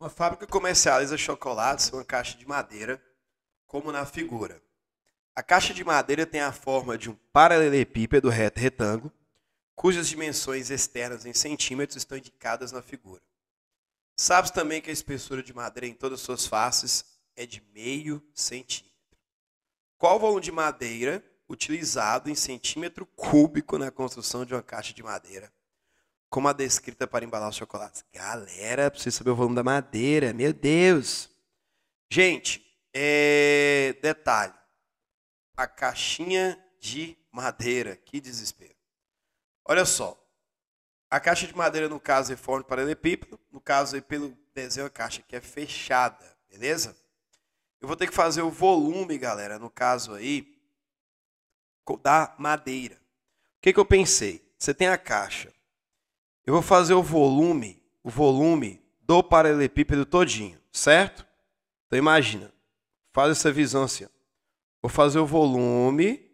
Uma fábrica comercializa chocolates em uma caixa de madeira, como na figura. A caixa de madeira tem a forma de um paralelepípedo reto retângulo, cujas dimensões externas em centímetros estão indicadas na figura. Sabes também que a espessura de madeira em todas as suas faces é de meio centímetro. Qual o volume de madeira utilizado em centímetro cúbico na construção de uma caixa de madeira? como a descrita é para embalar os chocolates. Galera, preciso saber o volume da madeira, meu Deus. Gente, é... detalhe. A caixinha de madeira, que desespero. Olha só. A caixa de madeira, no caso, é forno paralelepípedo. No caso, é pelo desenho, a caixa que é fechada, beleza? Eu vou ter que fazer o volume, galera, no caso aí, da madeira. O que, que eu pensei? Você tem a caixa eu vou fazer o volume, o volume do paralelepípedo todinho, certo? Então imagina, faz essa visão assim. Vou fazer o volume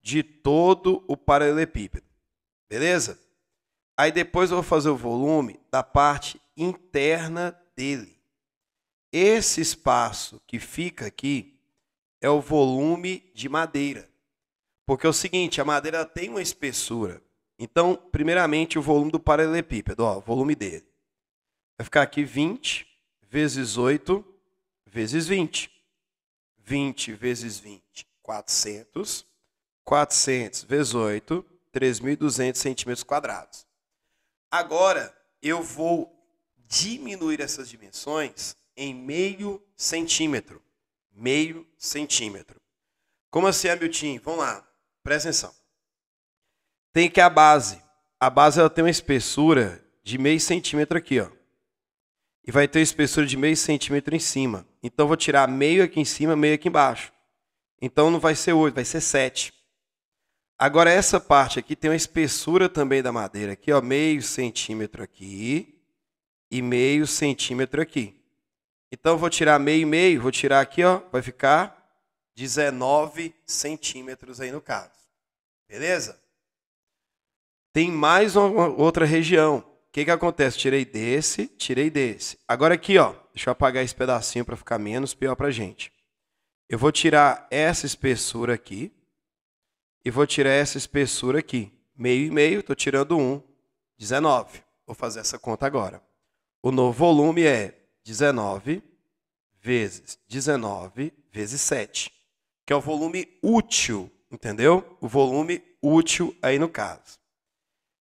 de todo o paralelepípedo. Beleza? Aí depois eu vou fazer o volume da parte interna dele. Esse espaço que fica aqui é o volume de madeira. Porque é o seguinte, a madeira tem uma espessura. Então, primeiramente, o volume do paralelepípedo, ó, o volume dele. Vai ficar aqui 20 vezes 8 vezes 20. 20 vezes 20, 400. 400 vezes 8, 3.200 centímetros quadrados. Agora, eu vou diminuir essas dimensões em meio centímetro. Meio centímetro. Como assim, Hamilton? Vamos lá, presta atenção tem que a base. A base ela tem uma espessura de meio centímetro aqui, ó. E vai ter uma espessura de meio centímetro em cima. Então eu vou tirar meio aqui em cima, meio aqui embaixo. Então não vai ser 8, vai ser 7. Agora essa parte aqui tem uma espessura também da madeira aqui, ó, meio centímetro aqui e meio centímetro aqui. Então eu vou tirar meio e meio, vou tirar aqui, ó, vai ficar 19 centímetros aí no caso. Beleza? Tem mais uma, outra região. O que, que acontece? Tirei desse, tirei desse. Agora aqui, ó, deixa eu apagar esse pedacinho para ficar menos pior para gente. Eu vou tirar essa espessura aqui e vou tirar essa espessura aqui. Meio e meio, estou tirando 1, 19. Vou fazer essa conta agora. O novo volume é 19 vezes 19 vezes 7, que é o volume útil, entendeu? O volume útil aí no caso.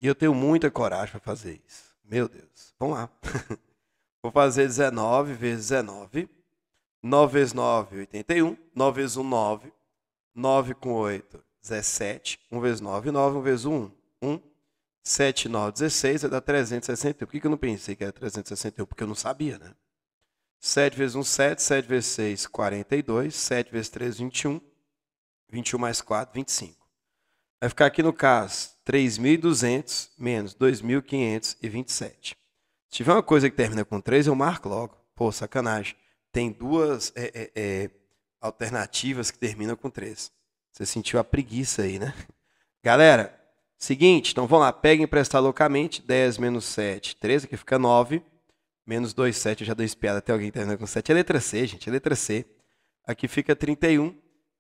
E eu tenho muita coragem para fazer isso. Meu Deus. Vamos lá. Vou fazer 19 vezes 19. 9 vezes 9, 81. 9 vezes 1, 9. 9 com 8, 17. 1 vezes 9, 9. 1 vezes 1, 1. 7, 9, 16. Vai dar 361. Por que eu não pensei que era 361? Porque eu não sabia, né? 7 vezes 1, 7. 7 vezes 6, 42. 7 vezes 3, 21. 21 mais 4, 25. Vai ficar aqui no caso 3.200 menos 2.527. Se tiver uma coisa que termina com 3, eu marco logo. Pô, sacanagem. Tem duas é, é, é, alternativas que terminam com 3. Você sentiu a preguiça aí, né? Galera, seguinte, então vamos lá. Pega e emprestar loucamente. 10 menos 7, 13, que fica 9. Menos 2, 7, eu já dei espiada até alguém terminar com 7. É letra C, gente, é letra C. Aqui fica 31.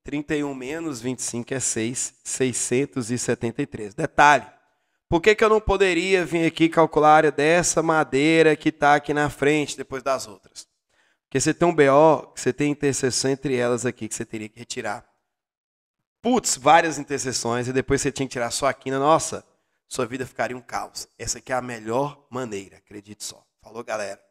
31 menos 25 é 6, 673. Detalhe, por que, que eu não poderia vir aqui calcular a área dessa madeira que está aqui na frente depois das outras? Porque você tem um BO, você tem interseção entre elas aqui que você teria que retirar. Putz, várias interseções e depois você tinha que tirar só aqui na nossa. Sua vida ficaria um caos. Essa aqui é a melhor maneira, acredite só. Falou, galera.